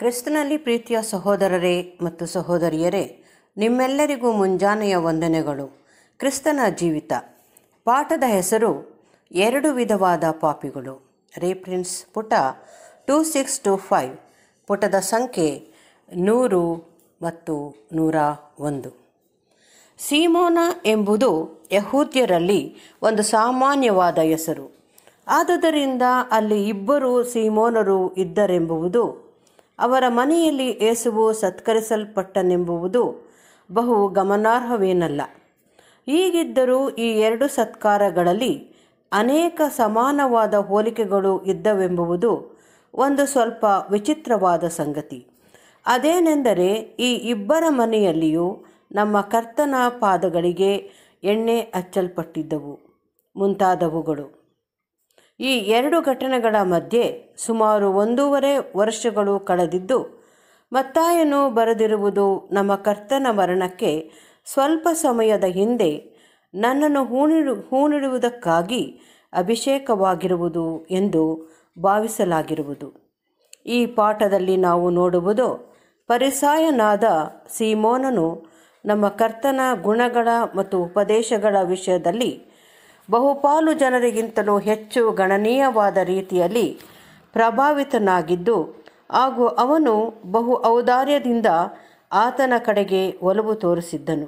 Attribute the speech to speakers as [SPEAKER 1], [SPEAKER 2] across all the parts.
[SPEAKER 1] ಕ್ರಿಸ್ತನಲ್ಲಿ ಪ್ರೀತಿಯ ಸಹೋದರರೇ ಮತ್ತು ಸಹೋದರಿಯರೇ ನಿಮ್ಮೆಲ್ಲರಿಗೂ ಮುಂಜಾನೆಯ ವಂದನೆಗಳು ಕ್ರಿಸ್ತನ ಜೀವಿತ ಪಾಠದ ಹೆಸರು ಎರಡು ವಿಧವಾದ ಪಾಪಿಗಳು ರೇಪ್ರಿನ್ಸ್ ಪುಟ ಟೂ ಸಿಕ್ಸ್ ಟು ಫೈವ್ ಪುಟದ ಸಂಖ್ಯೆ ನೂರು ಮತ್ತು ನೂರ ಒಂದು ಸೀಮೋನ ಎಂಬುದು ಯಹೂದ್ಯರಲ್ಲಿ ಒಂದು ಸಾಮಾನ್ಯವಾದ ಹೆಸರು ಆದುದರಿಂದ ಅಲ್ಲಿ ಇಬ್ಬರು ಸೀಮೋನರು ಇದ್ದರೆಂಬುವುದು ಅವರ ಮನೆಯಲ್ಲಿ ಏಸುವು ಸತ್ಕರಿಸಲ್ಪಟ್ಟನೆಂಬುವುದು ಬಹು ಗಮನಾರ್ಹವೇನಲ್ಲ ಈಗಿದ್ದರೂ ಈ ಎರಡು ಸತ್ಕಾರಗಳಲ್ಲಿ ಅನೇಕ ಸಮಾನವಾದ ಹೋಲಿಕೆಗಳು ಇದ್ದವೆಂಬುವುದು ಒಂದು ಸ್ವಲ್ಪ ವಿಚಿತ್ರವಾದ ಸಂಗತಿ ಅದೇನೆಂದರೆ ಈ ಇಬ್ಬರ ಮನೆಯಲ್ಲಿಯೂ ನಮ್ಮ ಕರ್ತನ ಪಾದಗಳಿಗೆ ಎಣ್ಣೆ ಹಚ್ಚಲ್ಪಟ್ಟಿದ್ದವು ಮುಂತಾದವುಗಳು ಈ ಎರಡು ಘಟನೆಗಳ ಮಧ್ಯೆ ಸುಮಾರು ಒಂದೂವರೆ ವರ್ಷಗಳು ಕಳೆದಿದ್ದು ಮತ್ತಾಯನು ಬರೆದಿರುವುದು ನಮ್ಮ ಕರ್ತನ ಮರಣಕ್ಕೆ ಸ್ವಲ್ಪ ಸಮಯದ ಹಿಂದೆ ನನ್ನನ್ನು ಹೂಣಿಡು ಹೂಣಿಡುವುದಕ್ಕಾಗಿ ಅಭಿಷೇಕವಾಗಿರುವುದು ಎಂದು ಭಾವಿಸಲಾಗಿರುವುದು ಈ ಪಾಠದಲ್ಲಿ ನಾವು ನೋಡುವುದು ಪರಿಸಾಯನಾದ ಸೀಮೋನನು ನಮ್ಮ ಕರ್ತನ ಗುಣಗಳ ಮತ್ತು ಉಪದೇಶಗಳ ವಿಷಯದಲ್ಲಿ ಬಹುಪಾಲು ಜನರಿಗಿಂತಲೂ ಹೆಚ್ಚು ಗಣನೀಯವಾದ ರೀತಿಯಲ್ಲಿ ಪ್ರಭಾವಿತನಾಗಿದ್ದು ಹಾಗೂ ಅವನು ಬಹು ಔದಾರ್ಯದಿಂದ ಆತನ ಕಡೆಗೆ ಒಲವು ತೋರಿಸಿದ್ದನು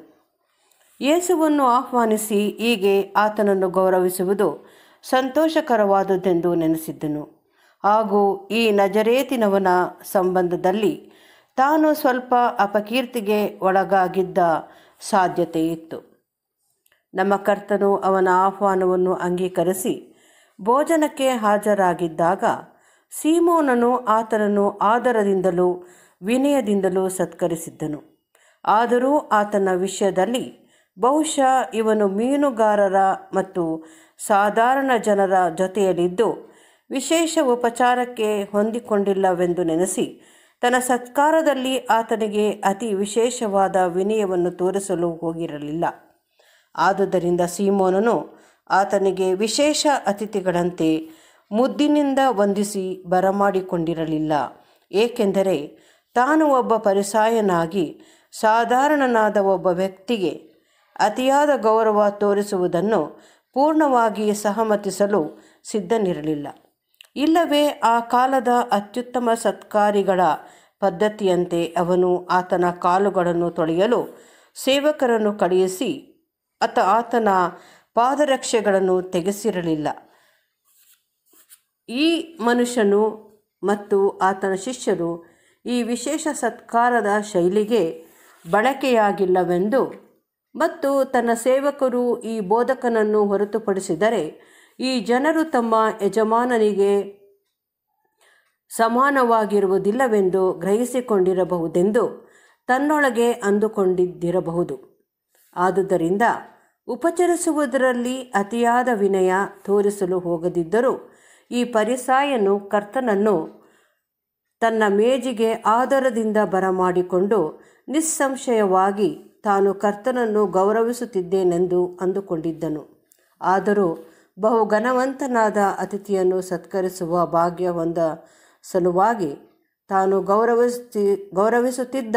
[SPEAKER 1] ಯೇಸುವನ್ನು ಆಹ್ವಾನಿಸಿ ಹೀಗೆ ಆತನನ್ನು ಗೌರವಿಸುವುದು ಸಂತೋಷಕರವಾದುದೆಂದು ನೆನೆಸಿದ್ದನು ಹಾಗೂ ಈ ನಜರೇತಿನವನ ಸಂಬಂಧದಲ್ಲಿ ತಾನು ಸ್ವಲ್ಪ ಅಪಕೀರ್ತಿಗೆ ಒಳಗಾಗಿದ್ದ ಸಾಧ್ಯತೆ ಇತ್ತು ನಮ್ಮ ಕರ್ತನು ಅವನ ಆಹ್ವಾನವನ್ನು ಅಂಗೀಕರಿಸಿ ಭೋಜನಕ್ಕೆ ಹಾಜರಾಗಿದ್ದಾಗ ಸೀಮೋನನು ಆತನನ್ನು ಆದರದಿಂದಲೂ ವಿನಯದಿಂದಲೂ ಸತ್ಕರಿಸಿದ್ದನು ಆದರೂ ಆತನ ವಿಷಯದಲ್ಲಿ ಬಹುಶಃ ಇವನು ಮೀನುಗಾರರ ಮತ್ತು ಸಾಧಾರಣ ಜನರ ಜೊತೆಯಲ್ಲಿದ್ದು ವಿಶೇಷ ಉಪಚಾರಕ್ಕೆ ಹೊಂದಿಕೊಂಡಿಲ್ಲವೆಂದು ನೆನೆಸಿ ತನ್ನ ಸತ್ಕಾರದಲ್ಲಿ ಆತನಿಗೆ ಅತಿ ವಿಶೇಷವಾದ ವಿನಯವನ್ನು ತೋರಿಸಲು ಹೋಗಿರಲಿಲ್ಲ ಆದುದರಿಂದ ಸೀಮೋನನು ಆತನಿಗೆ ವಿಶೇಷ ಅತಿಥಿಗಳಂತೆ ಮುದ್ದಿನಿಂದ ವಂದಿಸಿ ಬರಮಾಡಿಕೊಂಡಿರಲಿಲ್ಲ ಏಕೆಂದರೆ ತಾನು ಒಬ್ಬ ಪರಿಸಾಯನಾಗಿ ಸಾಧಾರಣನಾದ ಒಬ್ಬ ವ್ಯಕ್ತಿಗೆ ಅತಿಯಾದ ಗೌರವ ತೋರಿಸುವುದನ್ನು ಪೂರ್ಣವಾಗಿ ಸಹಮತಿಸಲು ಸಿದ್ಧನಿರಲಿಲ್ಲ ಇಲ್ಲವೇ ಆ ಕಾಲದ ಅತ್ಯುತ್ತಮ ಸತ್ಕಾರಿಗಳ ಪದ್ಧತಿಯಂತೆ ಅವನು ಆತನ ಕಾಲುಗಳನ್ನು ತೊಳೆಯಲು ಸೇವಕರನ್ನು ಕಳುಹಿಸಿ ಅತ ಆತನ ಪಾದರಕ್ಷೆಗಳನ್ನು ತೆಗೆಸಿರಲಿಲ್ಲ ಈ ಮನುಷ್ಯನು ಮತ್ತು ಆತನ ಶಿಷ್ಯರು ಈ ವಿಶೇಷ ಸತ್ಕಾರದ ಶೈಲಿಗೆ ಬಳಕೆಯಾಗಿಲ್ಲವೆಂದು ಮತ್ತು ತನ್ನ ಸೇವಕರು ಈ ಬೋಧಕನನ್ನು ಹೊರತುಪಡಿಸಿದರೆ ಈ ಜನರು ತಮ್ಮ ಯಜಮಾನನಿಗೆ ಸಮಾನವಾಗಿರುವುದಿಲ್ಲವೆಂದು ಗ್ರಹಿಸಿಕೊಂಡಿರಬಹುದೆಂದು ತನ್ನೊಳಗೆ ಅಂದುಕೊಂಡಿದ್ದಿರಬಹುದು ಆದುದರಿಂದ ಉಪಚರಿಸುವುದರಲ್ಲಿ ಅತಿಯಾದ ವಿನಯ ತೋರಿಸಲು ಹೋಗದಿದ್ದರೂ ಈ ಪರಿಸಾಯನು ಕರ್ತನನ್ನು ತನ್ನ ಮೇಜಿಗೆ ಆಧಾರದಿಂದ ಬರಮಾಡಿಕೊಂಡು ನಿಸ್ಸಂಶಯವಾಗಿ ತಾನು ಕರ್ತನನ್ನು ಗೌರವಿಸುತ್ತಿದ್ದೇನೆಂದು ಅಂದುಕೊಂಡಿದ್ದನು ಆದರೂ ಬಹು ಘನವಂತನಾದ ಅತಿಥಿಯನ್ನು ಸತ್ಕರಿಸುವ ಭಾಗ್ಯ ಹೊಂದ ಸಲುವಾಗಿ ತಾನು ಗೌರವಿಸುತ್ತಿ ಗೌರವಿಸುತ್ತಿದ್ದ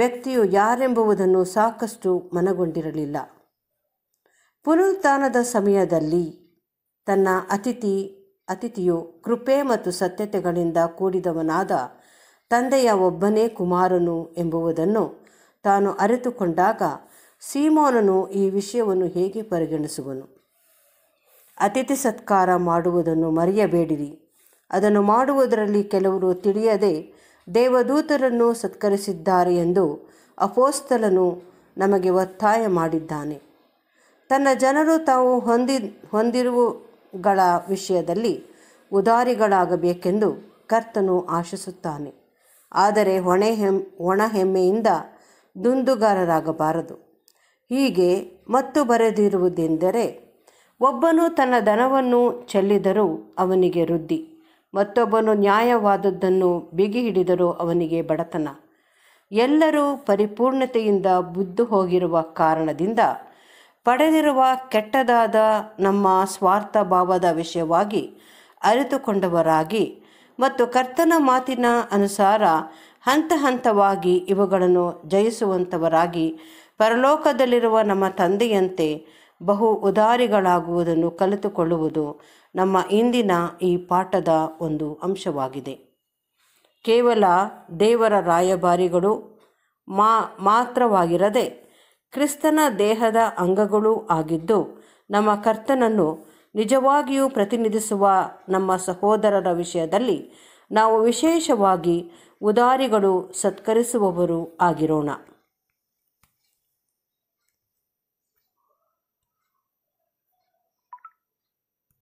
[SPEAKER 1] ವ್ಯಕ್ತಿಯು ಯಾರೆಂಬುವುದನ್ನು ಸಾಕಷ್ಟು ಮನಗೊಂಡಿರಲಿಲ್ಲ ಪುನರುತ್ಥಾನದ ಸಮಯದಲ್ಲಿ ತನ್ನ ಅತಿಥಿ ಅತಿಥಿಯು ಕೃಪೆ ಮತ್ತು ಸತ್ಯತೆಗಳಿಂದ ಕೂಡಿದವನಾದ ತಂದೆಯ ಒಬ್ಬನೇ ಕುಮಾರನು ಎಂಬುವುದನ್ನು ತಾನು ಅರಿತುಕೊಂಡಾಗ ಸೀಮೋನನು ಈ ವಿಷಯವನ್ನು ಹೇಗೆ ಪರಿಗಣಿಸುವನು ಅತಿಥಿ ಸತ್ಕಾರ ಮಾಡುವುದನ್ನು ಮರೆಯಬೇಡಿರಿ ಅದನ್ನು ಮಾಡುವುದರಲ್ಲಿ ಕೆಲವರು ತಿಳಿಯದೆ ದೇವದೂತರನ್ನು ಸತ್ಕರಿಸಿದ್ದಾರೆ ಎಂದು ಅಪೋಸ್ತಲನು ನಮಗೆ ಒತ್ತಾಯ ಮಾಡಿದ್ದಾನೆ ತನ್ನ ಜನರು ತಾವು ಹೊಂದಿ ಹೊಂದಿರುವುಗಳ ವಿಷಯದಲ್ಲಿ ಉದಾರಿಗಳಾಗಬೇಕೆಂದು ಕರ್ತನು ಆಶಿಸುತ್ತಾನೆ ಆದರೆ ಹೊಣೆ ಹೆಮ್ ಒಣ ಹೆಮ್ಮೆಯಿಂದ ದುಂದುಗಾರರಾಗಬಾರದು ಹೀಗೆ ಮತ್ತು ಬರೆದಿರುವುದೆಂದರೆ ಒಬ್ಬನು ತನ್ನ ದನವನ್ನು ಚೆಲ್ಲಿದರೂ ಅವನಿಗೆ ವೃದ್ಧಿ ಮತ್ತೊಬ್ಬನು ನ್ಯಾಯವಾದದ್ದನ್ನು ಬಿಗಿ ಹಿಡಿದರೂ ಅವನಿಗೆ ಬಡತನ ಎಲ್ಲರೂ ಪರಿಪೂರ್ಣತೆಯಿಂದ ಬುದ್ದು ಹೋಗಿರುವ ಕಾರಣದಿಂದ ಪಡೆದಿರುವ ಕೆಟ್ಟದಾದ ನಮ್ಮ ಸ್ವಾರ್ಥ ಭಾವದ ವಿಷಯವಾಗಿ ಅರಿತುಕೊಂಡವರಾಗಿ ಮತ್ತು ಕರ್ತನ ಮಾತಿನ ಅನುಸಾರ ಹಂತ ಹಂತವಾಗಿ ಇವುಗಳನ್ನು ಜಯಿಸುವಂಥವರಾಗಿ ಪರಲೋಕದಲ್ಲಿರುವ ನಮ್ಮ ತಂದೆಯಂತೆ ಬಹು ಉದಾರಿಗಳಾಗುವುದನ್ನು ಕಲಿತುಕೊಳ್ಳುವುದು ನಮ್ಮ ಇಂದಿನ ಈ ಪಾಠದ ಒಂದು ಅಂಶವಾಗಿದೆ ಕೇವಲ ದೇವರ ರಾಯಭಾರಿಗಳು ಮಾ ಮಾತ್ರವಾಗಿರದೆ ಕ್ರಿಸ್ತನ ದೇಹದ ಅಂಗಗಳೂ ಆಗಿದ್ದು ನಮ್ಮ ಕರ್ತನನ್ನು ನಿಜವಾಗಿಯೂ ಪ್ರತಿನಿಧಿಸುವ ನಮ್ಮ ಸಹೋದರರ ವಿಷಯದಲ್ಲಿ ನಾವು ವಿಶೇಷವಾಗಿ ಉದಾರಿಗಳು ಸತ್ಕರಿಸುವವರು ಆಗಿರೋಣ